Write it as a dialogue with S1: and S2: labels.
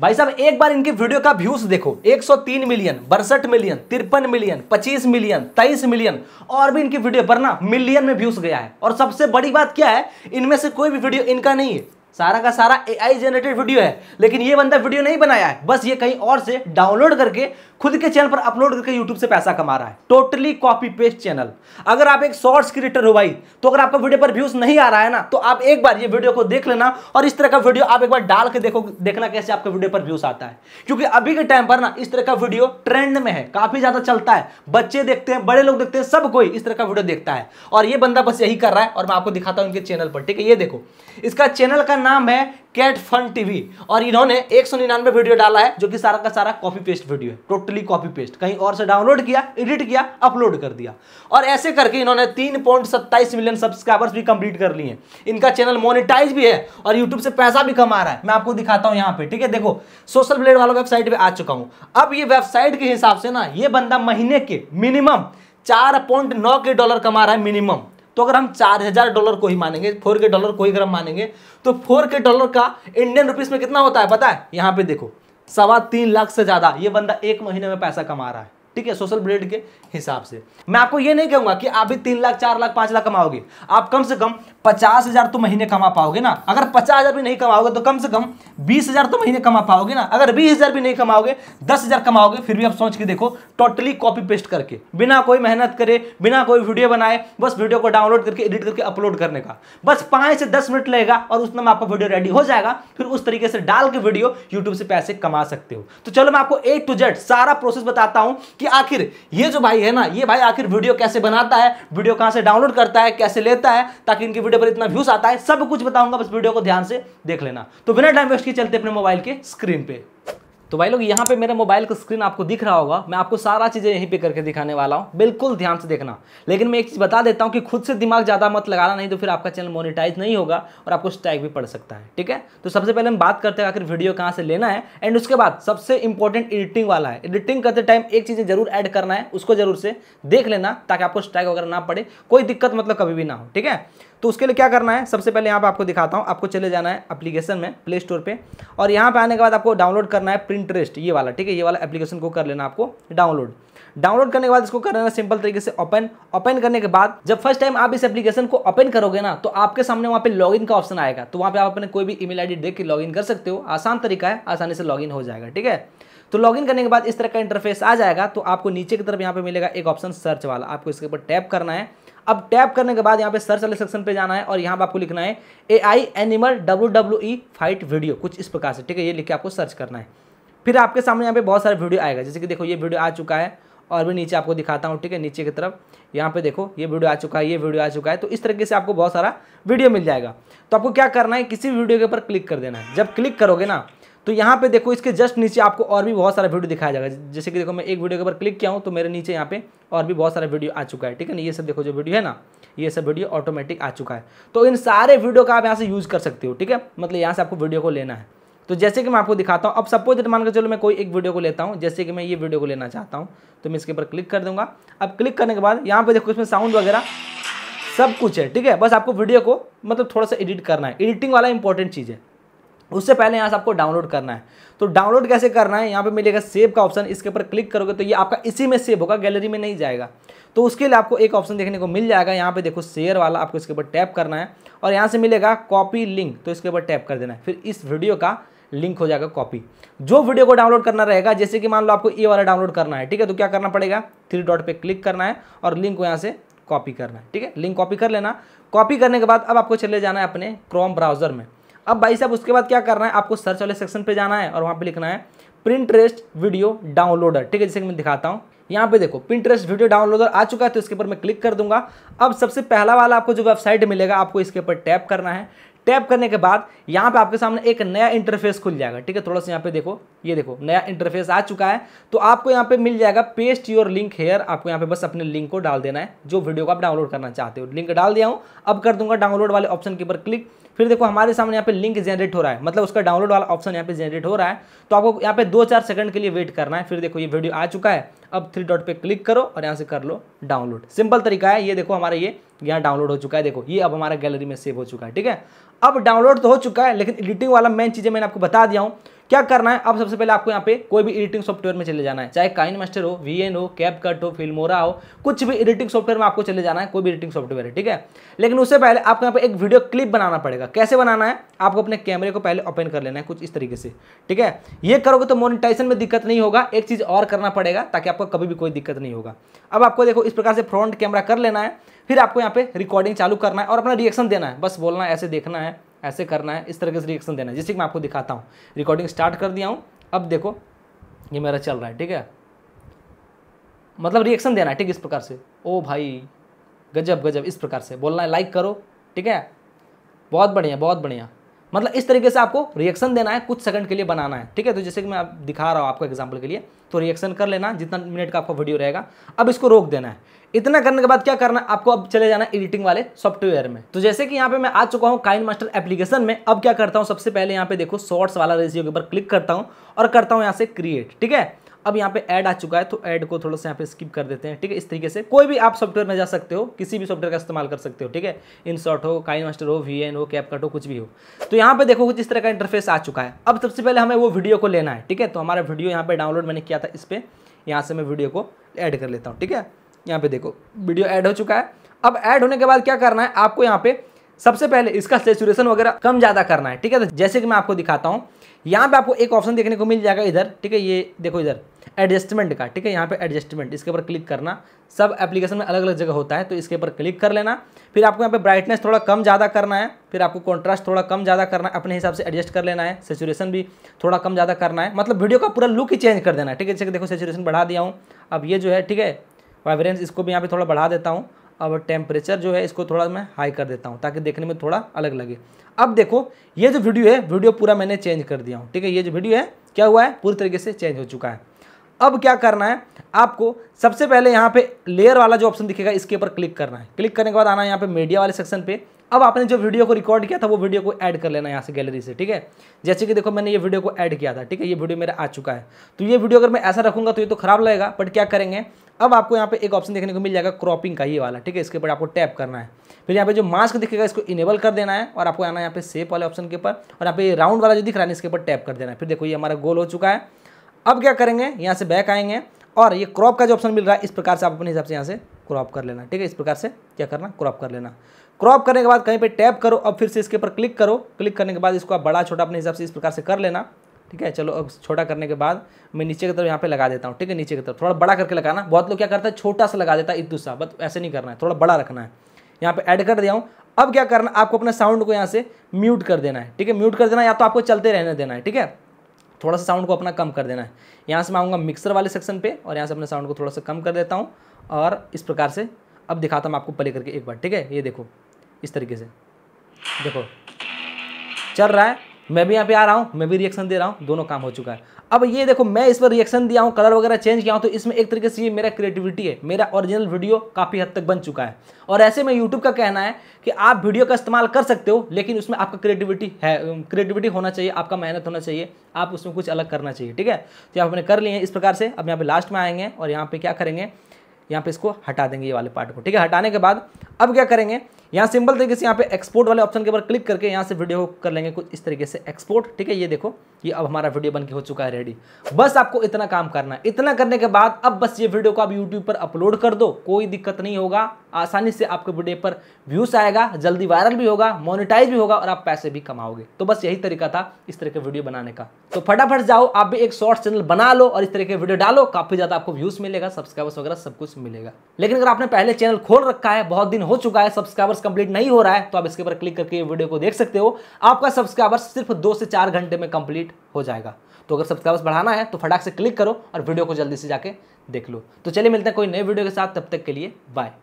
S1: भाई साहब एक बार इनकी वीडियो का व्यूज देखो 103 मिलियन बरसठ मिलियन तिरपन मिलियन 25 मिलियन 23 मिलियन और भी इनकी वीडियो बरना मिलियन में व्यूज गया है और सबसे बड़ी बात क्या है इनमें से कोई भी वीडियो इनका नहीं है सारा का सारा ए आई जनरेटेड वीडियो है लेकिन ये बंदा वीडियो नहीं बनाया है बस ये कहीं और से डाउनलोड करके खुद के चैनल पर अपलोड करके यूट्यूब से पैसा कमा रहा है टोटली कॉपी पेस्ट चैनल अगर आप एक शॉर्ट्स क्रिएटर हो भाई तो अगर आपका वीडियो पर व्यूज नहीं आ रहा है ना तो आप एक बार ये वीडियो को देख लेना और इस तरह का वीडियो आप एक बार डाल के देखो देखना कैसे आपका वीडियो पर व्यूज आता है क्योंकि अभी के टाइम पर ना इस तरह का वीडियो ट्रेंड में है काफी ज्यादा चलता है बच्चे देखते हैं बड़े लोग देखते हैं सब कोई इस तरह का वीडियो देखता है और ये बंदा बस यही कर रहा है और मैं आपको दिखाता हूँ इनके चैनल पर ठीक है ये देखो इसका चैनल का नाम है कैट फन टीवी और इन्होंने एक सौ निन्यानवे वीडियो डाला है जो कि सारा का सारा कॉपी पेस्ट वीडियो है टोटली कॉपी पेस्ट कहीं और से डाउनलोड किया एडिट किया अपलोड कर दिया और ऐसे करके इन्होंने तीन पॉइंट सत्ताईस मिलियन सब्सक्राइबर्स भी कंप्लीट कर लिए हैं इनका चैनल मोनिटाइज भी है और यूट्यूब से पैसा भी कमा रहा है मैं आपको दिखाता हूँ यहाँ पे ठीक है देखो सोशल ब्लेड वाला वेबसाइट पर आ चुका हूँ अब ये वेबसाइट के हिसाब से ना ये बंदा महीने के मिनिमम चार पॉइंट नौ के डॉलर कमा रहा है मिनिमम तो अगर हम चार हज़ार डॉलर को ही मानेंगे फोर के डॉलर को ही अगर हम मानेंगे तो फोर के डॉलर का इंडियन रुपीज़ में कितना होता है पता है यहाँ पे देखो सवा तीन लाख से ज़्यादा ये बंदा एक महीने में पैसा कमा रहा है ठीक है सोशल ब्रेड के हिसाब से मैं आपको ये नहीं कहूंगा कि आप भी तीन लाख चार लाख पांच लाख कमाओगे आप कम से कम पचास हजार तो महीने कमा पाओगे ना अगर पचास हजार भी नहीं कमाओगे तो कम से कम बीस हजार तो महीने कमा पाओगे ना अगर बीस हजार भी नहीं कमाओगे दस हजार कमाओगे फिर भी आप सोच के देखो टोटली कॉपी पेस्ट करके बिना कोई मेहनत करे बिना कोई वीडियो बनाए बस वीडियो को डाउनलोड करके एडिट करके अपलोड करने का बस पांच से दस मिनट लगेगा और उसमें आपका वीडियो रेडी हो जाएगा फिर उस तरीके से डाल के वीडियो यूट्यूब से पैसे कमा सकते हो तो चलो मैं आपको ए टू जेड सारा प्रोसेस बताता हूं कि आखिर ये जो भाई है ना ये भाई आखिर वीडियो कैसे बनाता है वीडियो कहां से डाउनलोड करता है कैसे लेता है ताकि इनकी वीडियो पर इतना व्यूज आता है सब कुछ बताऊंगा बस वीडियो को ध्यान से देख लेना तो बिना टाइम वेस्ट के चलते अपने मोबाइल के स्क्रीन पे तो भाई लोग यहाँ पे मेरे मोबाइल का स्क्रीन आपको दिख रहा होगा मैं आपको सारा चीज़ें यहीं पे करके दिखाने वाला हूँ बिल्कुल ध्यान से देखना लेकिन मैं एक चीज़ बता देता हूँ कि खुद से दिमाग ज़्यादा मत लगाना नहीं तो फिर आपका चैनल मोनेटाइज नहीं होगा और आपको स्ट्राइक भी पड़ सकता है ठीक है तो सबसे पहले हम बात करते हैं आखिर वीडियो कहाँ से लेना है एंड उसके बाद सबसे इंपॉर्टेंट एडिटिंग वाला है एडिटिंग करते टाइम एक चीज़ें जरूर ऐड करना है उसको जरूर से देख लेना ताकि आपको स्ट्राइक वगैरह ना पड़े कोई दिक्कत मतलब कभी भी ना हो ठीक है तो उसके लिए क्या करना है सबसे पहले यहाँ पर आपको दिखाता हूँ आपको चले जाना है अपलीकेशन में प्ले स्टोर पर और यहाँ पर आने के बाद आपको डाउनलोड करना है प्रिंटरेस्ट ये वाला ठीक है ये वाला एप्लीकेशन को कर लेना आपको डाउनलोड डाउनलोड करने के बाद इसको कर लेना सिंपल तरीके से ओपन ओपन करने के बाद जब फर्स्ट टाइम आप इस एप्लीकेशन को ओपन करोगे ना तो आपके सामने वहाँ पे लॉगिन का ऑप्शन आएगा तो वहाँ पे आप अपने कोई भी ईमेल आईडी देख के लॉगिन कर सकते हो आसान तरीका है आसानी से लॉगिन हो जाएगा ठीक है तो लॉगिन करने के बाद इस तरह का इंटरफेस आ जाएगा तो आपको नीचे की तरफ यहाँ पर मिलेगा एक ऑप्शन सर्च वाला आपको इसके ऊपर टैप करना है अब टैप करने के बाद यहाँ पे सर्च वाले सेक्शन पे जाना है और यहाँ पे आपको लिखना है A I animal W W E fight video कुछ इस प्रकार से ठीक है ये लिख के आपको सर्च करना है फिर आपके सामने यहाँ पे बहुत सारे वीडियो आएगा जैसे कि देखो ये वीडियो आ चुका है और भी नीचे आपको दिखाता हूँ ठीक है नीचे की तरफ यहाँ पे देखो ये वीडियो आ चुका है ये वीडियो आ चुका है तो इस तरीके से आपको बहुत सारा वीडियो मिल जाएगा तो आपको क्या करना है किसी वीडियो के ऊपर क्लिक कर देना है जब क्लिक करोगे ना तो यहाँ पे देखो इसके जस्ट नीचे आपको और भी बहुत सारा वीडियो दिखाया जाएगा जैसे कि देखो मैं एक वीडियो के ऊपर क्लिक किया हूँ तो मेरे नीचे यहाँ पे और भी बहुत सारा वीडियो आ चुका है ठीक है ना ये सब देखो जो वीडियो है ना ये सब वीडियो ऑटोमेटिक आ चुका है तो इन सारे वीडियो का आप यहाँ से यूज़ कर सकते हो ठीक है मतलब यहाँ से आपको वीडियो को लेना है तो जैसे कि मैं आपको दिखाता हूँ अब सपोज दैट मान कर चलो मैं कोई एक वीडियो को लेता हूँ जैसे कि मैं ये वीडियो को लेना चाहता हूँ तो मैं इसके ऊपर क्लिक कर दूंगा अब क्लिक करने के बाद यहाँ पे देखो इसमें साउंड वगैरह सब कुछ है ठीक है बस आपको वीडियो को मतलब थोड़ा सा एडिट करना है एडिटिंग वाला इंपॉर्टेंट चीज़ है उससे पहले यहाँ से आपको डाउनलोड करना है तो डाउनलोड कैसे करना है यहाँ पे मिलेगा सेव का ऑप्शन इसके ऊपर क्लिक करोगे तो ये आपका इसी में सेव होगा गैलरी में नहीं जाएगा तो उसके लिए आपको एक ऑप्शन देखने को मिल जाएगा यहाँ पे देखो शेयर वाला आपको इसके ऊपर टैप करना है और यहाँ से मिलेगा कॉपी लिंक तो इसके ऊपर टैप कर देना है फिर इस वीडियो का लिंक हो जाएगा कॉपी जो वीडियो को डाउनलोड करना रहेगा जैसे कि मान लो आपको ये वाला डाउनलोड करना है ठीक है तो क्या करना पड़ेगा थ्री डॉट पर क्लिक करना है और लिंक को यहाँ से कॉपी करना है ठीक है लिंक कॉपी कर लेना कॉपी करने के बाद अब आपको चले जाना है अपने क्रोम ब्राउजर में अब भाई साहब उसके बाद क्या करना है आपको सर्च वाले सेक्शन पे जाना है और वहाँ पे लिखना है प्रिंटरेस्ट वीडियो डाउनलोडर ठीक है जैसे कि मैं दिखाता हूँ यहाँ पे देखो प्रिंटरेस्ट वीडियो डाउनलोडर आ चुका है तो इसके ऊपर मैं क्लिक कर दूंगा अब सबसे पहला वाला आपको जो वेबसाइट मिलेगा आपको इसके ऊपर टैप करना है टैप करने के बाद यहाँ पे आपके सामने एक नया इंटरफेस खुल जाएगा ठीक है थोड़ा सा यहाँ पे देखो ये देखो नया इंटरफेस आ चुका है तो आपको यहाँ पे मिल जाएगा पेस्ट योर लिंक हेयर आपको यहाँ पे बस अपने लिंक को डाल देना है जो वीडियो को आप डाउनलोड करना चाहते हो लिंक डाल दिया हूँ अब कर दूंगा डाउनलोड वाले ऑप्शन के ऊपर क्लिक फिर देखो हमारे सामने यहाँ पे लिंक जनरेट हो रहा है मतलब उसका डाउनलोड वाला ऑप्शन यहाँ पे जनरेट हो रहा है तो आपको यहाँ पे दो चार सेकंड के लिए वेट करना है फिर देखो ये वीडियो आ चुका है अब थ्री डॉट पे क्लिक करो और यहाँ से कर लो डाउनलोड सिंपल तरीका है ये देखो हमारा ये यहाँ डाउनलोड हो चुका है देखो ये अब हमारा गैलरी में सेव हो चुका है ठीक है अब डाउनलोड तो हो चुका है लेकिन एडिटिंग वाला मेन चीज़ें मैंने आपको बता दिया हूँ क्या करना है अब सबसे पहले आपको यहाँ पे कोई भी एडिटिंग सॉफ्टवेयर में चले जाना है चाहे काइन मास्टर हो वी एन हो कैप हो फिल्मोरा हो कुछ भी एडिटिंग सॉफ्टवेयर में आपको चले जाना है कोई भी एडिटिंग सॉफ्टवेयर है ठीक है लेकिन उससे पहले आपको यहाँ पे एक वीडियो क्लिप बनाना पड़ेगा कैसे बनाना है आपको अपने कैमरे को पहले ओपन कर लेना है कुछ इस तरीके से ठीक है ये करोगे तो मोनिटाइजेशन में दिक्कत नहीं होगा एक चीज़ और करना पड़ेगा ताकि आपको कभी भी कोई दिक्कत नहीं होगा अब आपको देखो इस प्रकार से फ्रंट कैमरा कर लेना है फिर आपको यहाँ पे रिकॉर्डिंग चालू करना है और अपना रिएक्शन देना है बस बोलना है ऐसे देखना है ऐसे करना है इस तरह से रिएक्शन देना है जिससे मैं आपको दिखाता हूँ रिकॉर्डिंग स्टार्ट कर दिया हूँ अब देखो ये मेरा चल रहा है ठीक है मतलब रिएक्शन देना है ठीक इस प्रकार से ओ भाई गजब गजब इस प्रकार से बोलना है लाइक करो ठीक है बहुत बढ़िया बहुत बढ़िया मतलब इस तरीके से आपको रिएक्शन देना है कुछ सेकंड के लिए बनाना है ठीक है तो जैसे कि मैं आप दिखा रहा हूँ आपको एग्जाम्पल के लिए तो रिएक्शन कर लेना जितना मिनट का आपका वीडियो रहेगा अब इसको रोक देना है इतना करने के बाद क्या करना है आपको अब चले जाना एडिटिंग वाले सॉफ्टवेयर में तो जैसे कि यहाँ पे मैं आ चुका हूँ काइन मास्टर एप्लीकेशन में अब क्या करता हूँ सबसे पहले यहाँ पे देखो शॉर्ट्स वाला रेजियो के ऊपर क्लिक करता हूँ और करता हूँ यहाँ से क्रिएट ठीक है अब यहाँ पे ऐड आ चुका है तो ऐड को थोड़ा सा यहाँ पे स्किप कर देते हैं ठीक है इस तरीके से कोई भी आप सॉफ्टवेयर में जा सकते हो किसी भी सॉफ्टवेयर का इस्तेमाल कर सकते हो ठीक है इन शॉर्ट हो काइन मास्टर हो वी एन हो कैपकट हो कुछ भी हो तो यहाँ पे देखो कुछ इस तरह का इंटरफेस आ चुका है अब सबसे पहले हमें वो वीडियो को लेना है ठीक है तो हमारा वीडियो यहाँ पर डाउनलोड मैंने किया था इस पर यहाँ से मैं वीडियो को ऐड कर लेता हूँ ठीक है यहाँ पे देखो वीडियो ऐड हो चुका है अब ऐड होने के बाद क्या करना है आपको यहाँ पे सबसे पहले इसका सेचुरेशन वगैरह कम ज़्यादा करना है ठीक है तो जैसे कि मैं आपको दिखाता हूँ यहाँ पे आपको एक ऑप्शन देखने को मिल जाएगा इधर ठीक है ये देखो इधर एडजस्टमेंट का ठीक है यहाँ पे एडजस्टमेंट इसके ऊपर क्लिक करना सब एप्लीकेशन में अलग अलग जगह होता है तो इसके ऊपर क्लिक कर लेना फिर आपको यहाँ पे ब्राइटनेस थोड़ा कम ज़्यादा करना है फिर आपको कॉन्ट्रास्ट थोड़ा कम ज़्यादा करना है अपने हिसाब से एडजस्ट कर लेना है सेचुरेशन भी थोड़ा कम ज़्यादा करना है मतलब वीडियो का पूरा लुक ही चेंज कर देना है ठीक है जैसे देखो सेचुरेशन बढ़ा दिया हूँ अब ये जो है ठीक है वाइब्रेंस इसको भी यहाँ पर थोड़ा बढ़ा देता हूँ अब टेम्परेचर जो है इसको थोड़ा मैं हाई कर देता हूँ ताकि देखने में थोड़ा अलग लगे अब देखो ये जो वीडियो है वीडियो पूरा मैंने चेंज कर दिया हूँ ठीक है ये जो वीडियो है क्या हुआ है पूरी तरीके से चेंज हो चुका है अब क्या करना है आपको सबसे पहले यहाँ पे लेयर वाला जो ऑप्शन दिखेगा इसके ऊपर क्लिक करना है क्लिक करने के बाद आना है यहाँ पे मीडिया वाले सेक्शन पे अब आपने जो वीडियो को रिकॉर्ड किया था वो वीडियो को ऐड कर लेना यहाँ से गैलरी से ठीक है जैसे कि देखो मैंने ये वीडियो को ऐड किया था ठीक है ये वीडियो मेरा आ चुका है तो ये वीडियो अगर मैं ऐसा रखूंगा तो ये तो खराब लगेगा बट क्या करेंगे अब आपको यहाँ पे एक ऑप्शन देखने को मिल जाएगा क्रॉपिंग का ये वाला ठीक है इसके ऊपर आपको टैप करना है फिर यहाँ पे जो मास्क दिखेगा इसको इनेबल कर देना है और आपको आना यहाँ पे सेप वाले ऑप्शन के ऊपर और यहाँ पे राउंड वाला जो दिख रहा है इसके ऊपर टैप कर देना है फिर देखो ये हमारा गोल हो चुका है अब क्या करेंगे यहाँ से बैक आएंगे और ये क्रॉप का जो ऑप्शन मिल रहा है इस प्रकार से आप अपने हिसाब से यहाँ से क्रॉप कर लेना ठीक है इस प्रकार से क्या करना क्रॉप कर लेना क्रॉप करने के बाद कहीं पे टैप करो अब फिर से इसके ऊपर क्लिक करो क्लिक करने के बाद इसको आप बड़ा छोटा अपने हिसाब से इस प्रकार से कर लेना ठीक है चलो अब छोटा करने के बाद मैं नीचे की तरफ यहाँ पे लगा देता हूँ ठीक है नीचे की तरफ थोड़ा बड़ा करके लगाना बहुत लोग क्या करता है छोटा सा लगा देता है एक सा बट ऐसे नहीं करना है थोड़ा बड़ा रखना है यहाँ पर ऐड कर दिया हूँ अब क्या करना आपको अपने साउंड को यहाँ से म्यूट कर देना है ठीक है म्यूट कर देना या तो आपको चलते रहने देना है ठीक है थोड़ा सा साउंड को अपना कम कर देना है यहाँ से मैं आऊँगा मिक्सर वाले सेक्शन पे और यहाँ से अपने साउंड को थोड़ा सा कम कर देता हूँ और इस प्रकार से अब दिखाता हूँ आपको प्ले करके एक बार ठीक है ये देखो इस तरीके से देखो चल रहा है मैं भी यहाँ पे आ रहा हूँ मैं भी रिएक्शन दे रहा हूँ दोनों काम हो चुका है अब ये देखो मैं इस पर रिएक्शन दिया हूँ कलर वगैरह चेंज किया हूँ तो इसमें एक तरीके से ये मेरा क्रिएटिविटी है मेरा ओरिजिनल वीडियो काफ़ी हद तक बन चुका है और ऐसे में यूट्यूब का कहना है कि आप वीडियो का इस्तेमाल कर सकते हो लेकिन उसमें आपका क्रिएटिविटी है क्रिएटिविटी होना चाहिए आपका मेहनत होना चाहिए आप उसमें कुछ अलग करना चाहिए ठीक है तो आप अपने कर लिए इस प्रकार से अब यहाँ पर लास्ट में आएंगे और यहाँ पर क्या करेंगे यहाँ पर इसको हटा देंगे ये वाले पार्ट को ठीक है हटाने के बाद अब क्या करेंगे यहाँ सिंपल तरीके से यहाँ पे एक्सपोर्ट वाले ऑप्शन के ऊपर क्लिक करके यहाँ से वीडियो कर लेंगे कुछ इस तरीके से एक्सपोर्ट ठीक है ये देखो ये अब हमारा वीडियो बन के हो चुका है रेडी बस आपको इतना काम करना है इतना करने के बाद अब बस ये वीडियो को आप यूट्यूब पर अपलोड कर दो कोई दिक्कत नहीं होगा आसानी से आपके वीडियो पर व्यूज आएगा जल्दी वायरल भी होगा मोनिटाइज भी होगा और आप पैसे भी कमाओगे तो बस यही तरीका था इस तरह के वीडियो बनाने का तो फटाफट जाओ आप भी एक शॉर्ट चैनल बना लो और इस तरह के वीडियो डालो काफी ज्यादा आपको व्यूज मिलेगा सब्सक्राइबर्स वगैरह सब कुछ मिलेगा लेकिन अगर आपने पहले चैनल खोल रखा है बहुत दिन हो चुका है सब्सक्राइबर्स कंप्लीट नहीं हो रहा है तो आप इसके ऊपर क्लिक करके वीडियो को देख सकते हो आपका सब्सक्राइबर्स सिर्फ दो से चार घंटे में कंप्लीट हो जाएगा तो अगर सब्सक्राइबर्स बढ़ाना है तो फटाक से क्लिक करो और वीडियो को जल्दी से जाके देख लो तो चलिए मिलते हैं कोई नए वीडियो के साथ तब तक के लिए बाय